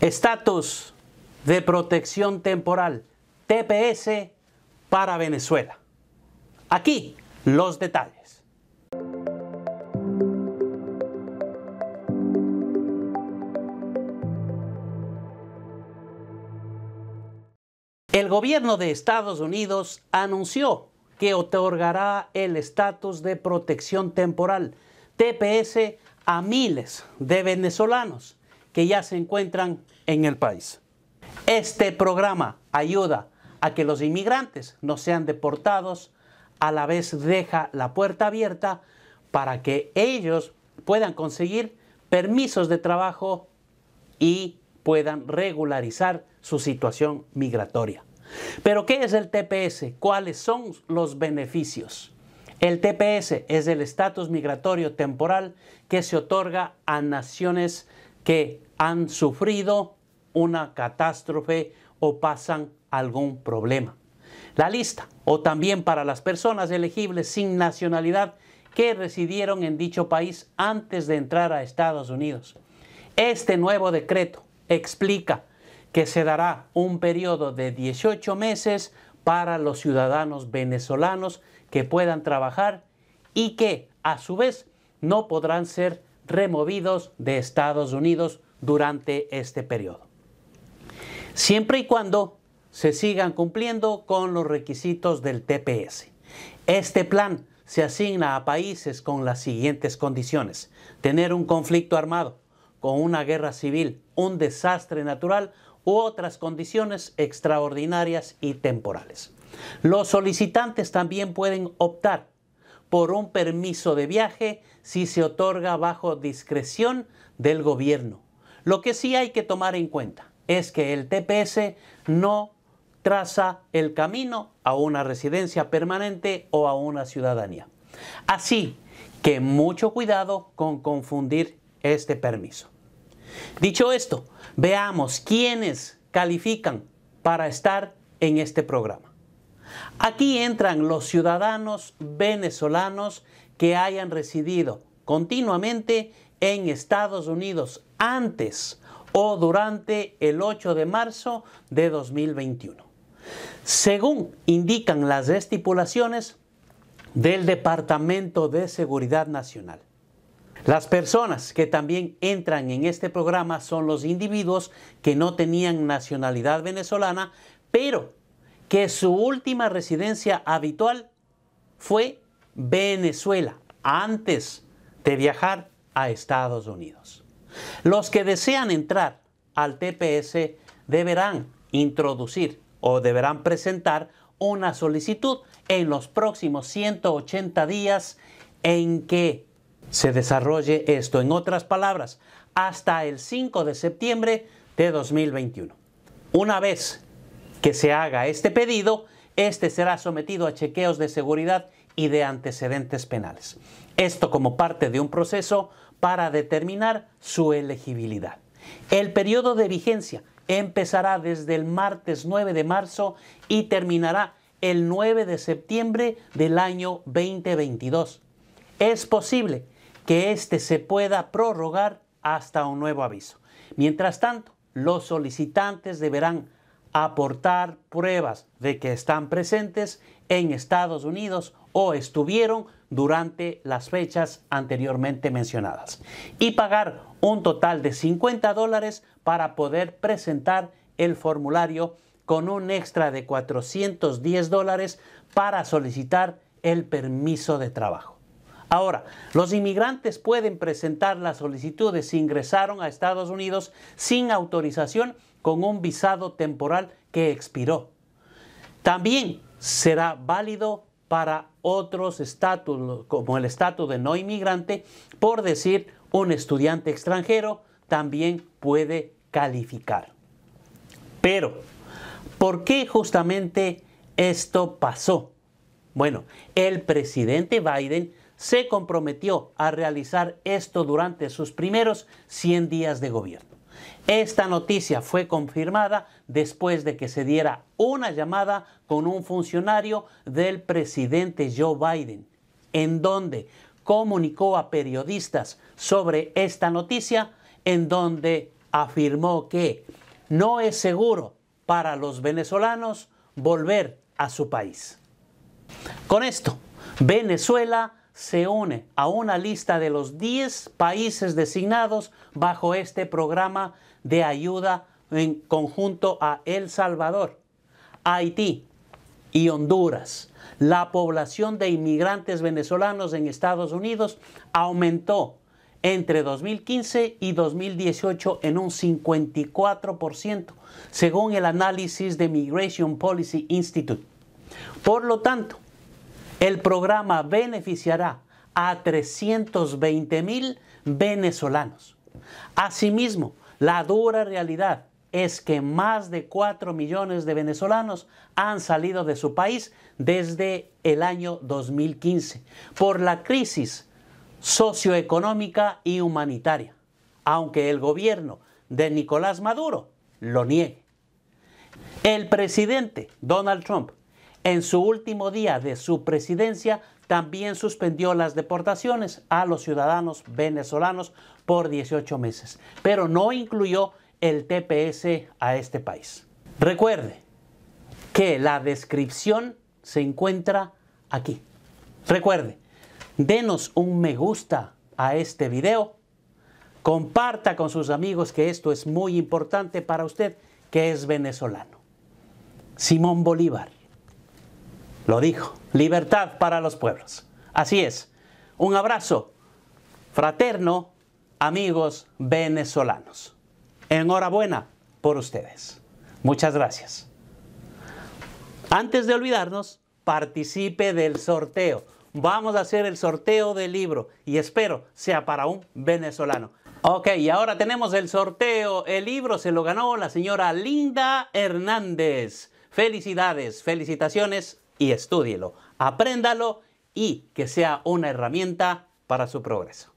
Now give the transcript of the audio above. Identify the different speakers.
Speaker 1: Estatus de protección temporal, TPS, para Venezuela. Aquí los detalles. El gobierno de Estados Unidos anunció que otorgará el estatus de protección temporal, TPS, a miles de venezolanos que ya se encuentran en el país. Este programa ayuda a que los inmigrantes no sean deportados, a la vez deja la puerta abierta para que ellos puedan conseguir permisos de trabajo y puedan regularizar su situación migratoria. Pero ¿qué es el TPS? ¿Cuáles son los beneficios? El TPS es el estatus migratorio temporal que se otorga a naciones que han sufrido una catástrofe o pasan algún problema. La lista, o también para las personas elegibles sin nacionalidad que residieron en dicho país antes de entrar a Estados Unidos. Este nuevo decreto explica que se dará un periodo de 18 meses para los ciudadanos venezolanos que puedan trabajar y que a su vez no podrán ser removidos de Estados Unidos durante este periodo. Siempre y cuando se sigan cumpliendo con los requisitos del TPS. Este plan se asigna a países con las siguientes condiciones. Tener un conflicto armado, con una guerra civil, un desastre natural u otras condiciones extraordinarias y temporales. Los solicitantes también pueden optar por un permiso de viaje si se otorga bajo discreción del gobierno. Lo que sí hay que tomar en cuenta es que el TPS no traza el camino a una residencia permanente o a una ciudadanía. Así que mucho cuidado con confundir este permiso. Dicho esto, veamos quiénes califican para estar en este programa. Aquí entran los ciudadanos venezolanos que hayan residido continuamente en Estados Unidos antes o durante el 8 de marzo de 2021. Según indican las estipulaciones del Departamento de Seguridad Nacional. Las personas que también entran en este programa son los individuos que no tenían nacionalidad venezolana, pero que su última residencia habitual fue Venezuela, antes de viajar a Estados Unidos. Los que desean entrar al TPS deberán introducir o deberán presentar una solicitud en los próximos 180 días en que se desarrolle esto. En otras palabras, hasta el 5 de septiembre de 2021. Una vez que se haga este pedido, este será sometido a chequeos de seguridad y de antecedentes penales. Esto como parte de un proceso para determinar su elegibilidad. El periodo de vigencia empezará desde el martes 9 de marzo y terminará el 9 de septiembre del año 2022. Es posible que éste se pueda prorrogar hasta un nuevo aviso. Mientras tanto, los solicitantes deberán aportar pruebas de que están presentes en Estados Unidos o estuvieron durante las fechas anteriormente mencionadas y pagar un total de 50 dólares para poder presentar el formulario con un extra de 410 dólares para solicitar el permiso de trabajo. Ahora, los inmigrantes pueden presentar las solicitudes si ingresaron a Estados Unidos sin autorización con un visado temporal que expiró. También será válido para otros estatus, como el estatus de no inmigrante, por decir un estudiante extranjero también puede calificar. Pero, ¿por qué justamente esto pasó? Bueno, el presidente Biden se comprometió a realizar esto durante sus primeros 100 días de gobierno. Esta noticia fue confirmada después de que se diera una llamada con un funcionario del presidente Joe Biden, en donde comunicó a periodistas sobre esta noticia, en donde afirmó que no es seguro para los venezolanos volver a su país. Con esto, Venezuela se une a una lista de los 10 países designados bajo este programa de ayuda en conjunto a El Salvador, Haití y Honduras. La población de inmigrantes venezolanos en Estados Unidos aumentó entre 2015 y 2018 en un 54%, según el análisis de Migration Policy Institute. Por lo tanto, el programa beneficiará a 320 mil venezolanos. Asimismo, la dura realidad es que más de 4 millones de venezolanos han salido de su país desde el año 2015 por la crisis socioeconómica y humanitaria, aunque el gobierno de Nicolás Maduro lo niegue. El presidente Donald Trump en su último día de su presidencia, también suspendió las deportaciones a los ciudadanos venezolanos por 18 meses, pero no incluyó el TPS a este país. Recuerde que la descripción se encuentra aquí. Recuerde, denos un me gusta a este video, comparta con sus amigos que esto es muy importante para usted que es venezolano. Simón Bolívar. Lo dijo. Libertad para los pueblos. Así es. Un abrazo fraterno, amigos venezolanos. Enhorabuena por ustedes. Muchas gracias. Antes de olvidarnos, participe del sorteo. Vamos a hacer el sorteo del libro y espero sea para un venezolano. Ok, y ahora tenemos el sorteo. El libro se lo ganó la señora Linda Hernández. Felicidades, felicitaciones y estúdielo, apréndalo y que sea una herramienta para su progreso.